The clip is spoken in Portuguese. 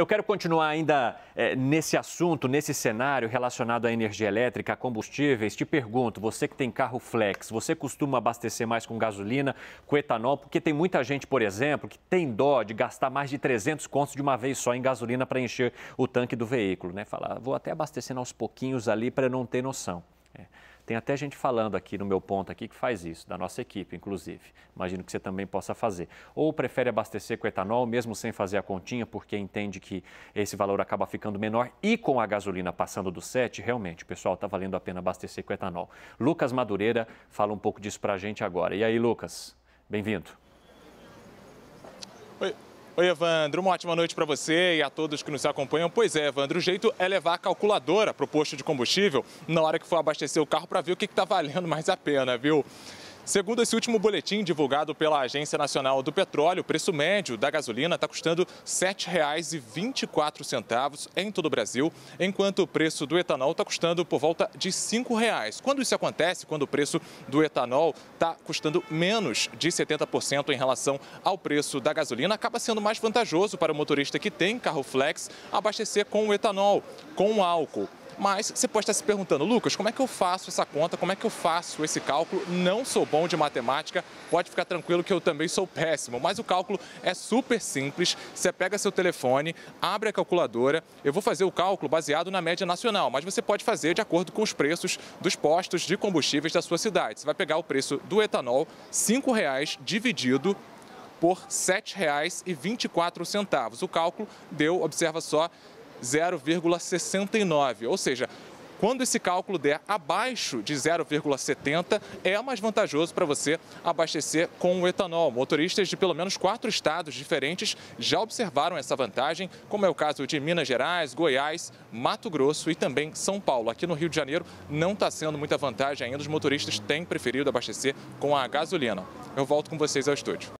Eu quero continuar ainda é, nesse assunto, nesse cenário relacionado à energia elétrica, a combustíveis. Te pergunto, você que tem carro flex, você costuma abastecer mais com gasolina, com etanol? Porque tem muita gente, por exemplo, que tem dó de gastar mais de 300 contos de uma vez só em gasolina para encher o tanque do veículo, né? Falar, ah, vou até abastecendo aos pouquinhos ali para não ter noção. Tem até gente falando aqui no meu ponto aqui que faz isso, da nossa equipe, inclusive. Imagino que você também possa fazer. Ou prefere abastecer com etanol, mesmo sem fazer a continha, porque entende que esse valor acaba ficando menor e com a gasolina passando do 7, realmente, pessoal, está valendo a pena abastecer com etanol. Lucas Madureira fala um pouco disso para a gente agora. E aí, Lucas, bem-vindo. Oi, Oi, Evandro, uma ótima noite para você e a todos que nos acompanham. Pois é, Evandro, o jeito é levar a calculadora para o posto de combustível na hora que for abastecer o carro para ver o que está valendo mais a pena, viu? Segundo esse último boletim divulgado pela Agência Nacional do Petróleo, o preço médio da gasolina está custando R$ 7,24 em todo o Brasil, enquanto o preço do etanol está custando por volta de R$ 5,00. Quando isso acontece, quando o preço do etanol está custando menos de 70% em relação ao preço da gasolina, acaba sendo mais vantajoso para o motorista que tem carro flex abastecer com o etanol, com o álcool. Mas você pode estar se perguntando, Lucas, como é que eu faço essa conta? Como é que eu faço esse cálculo? Não sou bom de matemática, pode ficar tranquilo que eu também sou péssimo. Mas o cálculo é super simples. Você pega seu telefone, abre a calculadora. Eu vou fazer o cálculo baseado na média nacional, mas você pode fazer de acordo com os preços dos postos de combustíveis da sua cidade. Você vai pegar o preço do etanol, R$ reais dividido por R$ 7,24. O cálculo deu, observa só, 0,69. Ou seja, quando esse cálculo der abaixo de 0,70, é mais vantajoso para você abastecer com o etanol. Motoristas de pelo menos quatro estados diferentes já observaram essa vantagem, como é o caso de Minas Gerais, Goiás, Mato Grosso e também São Paulo. Aqui no Rio de Janeiro não está sendo muita vantagem ainda, os motoristas têm preferido abastecer com a gasolina. Eu volto com vocês ao estúdio.